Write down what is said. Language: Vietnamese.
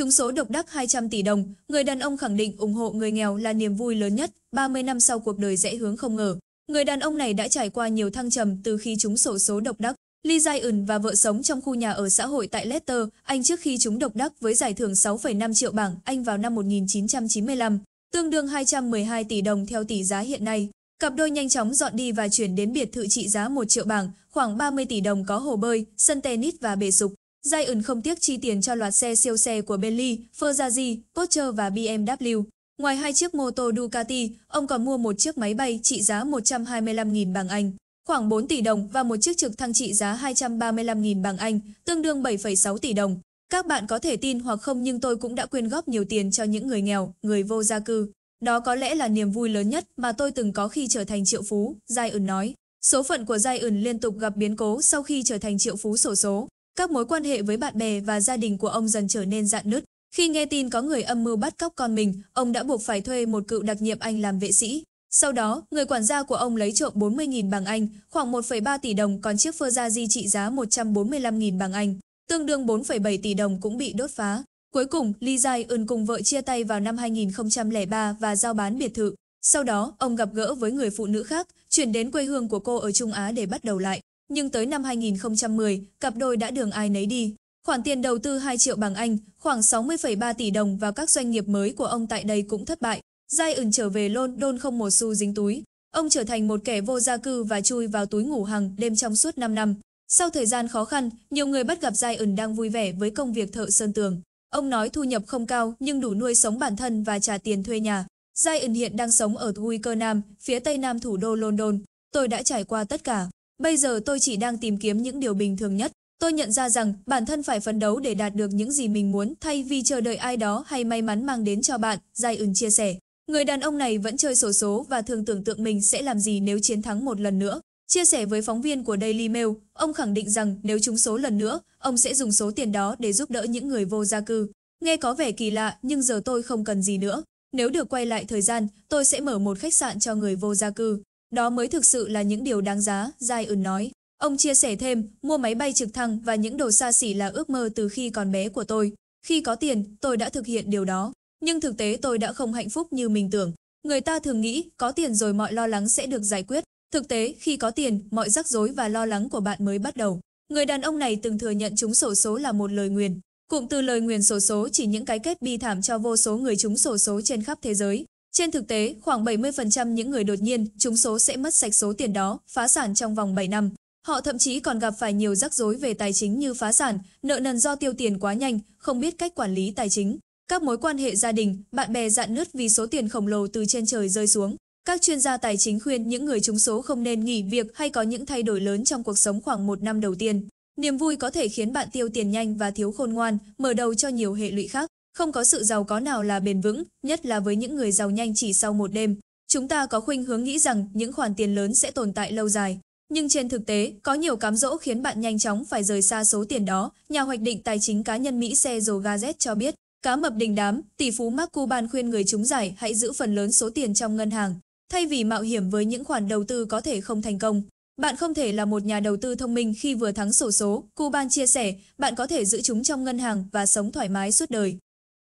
Trúng số độc đắc 200 tỷ đồng, người đàn ông khẳng định ủng hộ người nghèo là niềm vui lớn nhất, 30 năm sau cuộc đời rẽ hướng không ngờ. Người đàn ông này đã trải qua nhiều thăng trầm từ khi trúng sổ số độc đắc. Lee Zion và vợ sống trong khu nhà ở xã hội tại Leicester, Anh trước khi trúng độc đắc với giải thưởng 6,5 triệu bảng Anh vào năm 1995, tương đương 212 tỷ đồng theo tỷ giá hiện nay. Cặp đôi nhanh chóng dọn đi và chuyển đến biệt thự trị giá 1 triệu bảng, khoảng 30 tỷ đồng có hồ bơi, sân tennis và bể sục. Giant không tiếc chi tiền cho loạt xe siêu xe của Bentley, Ferrari, Porsche và BMW. Ngoài hai chiếc mô tô Ducati, ông còn mua một chiếc máy bay trị giá 125.000 bảng Anh, khoảng 4 tỷ đồng và một chiếc trực thăng trị giá 235.000 bảng Anh, tương đương 7,6 tỷ đồng. Các bạn có thể tin hoặc không nhưng tôi cũng đã quyên góp nhiều tiền cho những người nghèo, người vô gia cư. Đó có lẽ là niềm vui lớn nhất mà tôi từng có khi trở thành triệu phú, Giant nói. Số phận của Giant liên tục gặp biến cố sau khi trở thành triệu phú sổ số. Các mối quan hệ với bạn bè và gia đình của ông dần trở nên dạn nứt. Khi nghe tin có người âm mưu bắt cóc con mình, ông đã buộc phải thuê một cựu đặc nhiệm Anh làm vệ sĩ. Sau đó, người quản gia của ông lấy trộm 40.000 bảng Anh, khoảng 1,3 tỷ đồng còn chiếc di trị giá 145.000 bảng Anh, tương đương 4,7 tỷ đồng cũng bị đốt phá. Cuối cùng, Lee Jae Eun cùng vợ chia tay vào năm 2003 và giao bán biệt thự. Sau đó, ông gặp gỡ với người phụ nữ khác, chuyển đến quê hương của cô ở Trung Á để bắt đầu lại nhưng tới năm 2010, cặp đôi đã đường ai nấy đi. Khoản tiền đầu tư 2 triệu bảng Anh, khoảng 60,3 tỷ đồng vào các doanh nghiệp mới của ông tại đây cũng thất bại. Giai ẩn trở về London không một xu dính túi. Ông trở thành một kẻ vô gia cư và chui vào túi ngủ hàng đêm trong suốt 5 năm. Sau thời gian khó khăn, nhiều người bắt gặp Giai ẩn đang vui vẻ với công việc thợ sơn tường. Ông nói thu nhập không cao nhưng đủ nuôi sống bản thân và trả tiền thuê nhà. Giai ẩn hiện đang sống ở Huy Cơ Nam, phía tây nam thủ đô London. Tôi đã trải qua tất cả. Bây giờ tôi chỉ đang tìm kiếm những điều bình thường nhất. Tôi nhận ra rằng bản thân phải phấn đấu để đạt được những gì mình muốn thay vì chờ đợi ai đó hay may mắn mang đến cho bạn, Giai ứng chia sẻ. Người đàn ông này vẫn chơi sổ số và thường tưởng tượng mình sẽ làm gì nếu chiến thắng một lần nữa. Chia sẻ với phóng viên của Daily Mail, ông khẳng định rằng nếu trúng số lần nữa, ông sẽ dùng số tiền đó để giúp đỡ những người vô gia cư. Nghe có vẻ kỳ lạ nhưng giờ tôi không cần gì nữa. Nếu được quay lại thời gian, tôi sẽ mở một khách sạn cho người vô gia cư. Đó mới thực sự là những điều đáng giá, Giai ưn nói. Ông chia sẻ thêm, mua máy bay trực thăng và những đồ xa xỉ là ước mơ từ khi còn bé của tôi. Khi có tiền, tôi đã thực hiện điều đó. Nhưng thực tế tôi đã không hạnh phúc như mình tưởng. Người ta thường nghĩ, có tiền rồi mọi lo lắng sẽ được giải quyết. Thực tế, khi có tiền, mọi rắc rối và lo lắng của bạn mới bắt đầu. Người đàn ông này từng thừa nhận chúng sổ số là một lời nguyền. Cụm từ lời nguyền sổ số chỉ những cái kết bi thảm cho vô số người chúng sổ số trên khắp thế giới. Trên thực tế, khoảng 70% những người đột nhiên trúng số sẽ mất sạch số tiền đó, phá sản trong vòng 7 năm. Họ thậm chí còn gặp phải nhiều rắc rối về tài chính như phá sản, nợ nần do tiêu tiền quá nhanh, không biết cách quản lý tài chính. Các mối quan hệ gia đình, bạn bè dạn nứt vì số tiền khổng lồ từ trên trời rơi xuống. Các chuyên gia tài chính khuyên những người trúng số không nên nghỉ việc hay có những thay đổi lớn trong cuộc sống khoảng một năm đầu tiên. Niềm vui có thể khiến bạn tiêu tiền nhanh và thiếu khôn ngoan, mở đầu cho nhiều hệ lụy khác. Không có sự giàu có nào là bền vững, nhất là với những người giàu nhanh chỉ sau một đêm. Chúng ta có khuynh hướng nghĩ rằng những khoản tiền lớn sẽ tồn tại lâu dài. Nhưng trên thực tế, có nhiều cám dỗ khiến bạn nhanh chóng phải rời xa số tiền đó, nhà hoạch định tài chính cá nhân Mỹ xe Sezo Gazette cho biết. Cá mập đình đám, tỷ phú Mark Cuban khuyên người chúng giải hãy giữ phần lớn số tiền trong ngân hàng, thay vì mạo hiểm với những khoản đầu tư có thể không thành công. Bạn không thể là một nhà đầu tư thông minh khi vừa thắng sổ số, Cuban chia sẻ, bạn có thể giữ chúng trong ngân hàng và sống thoải mái suốt đời.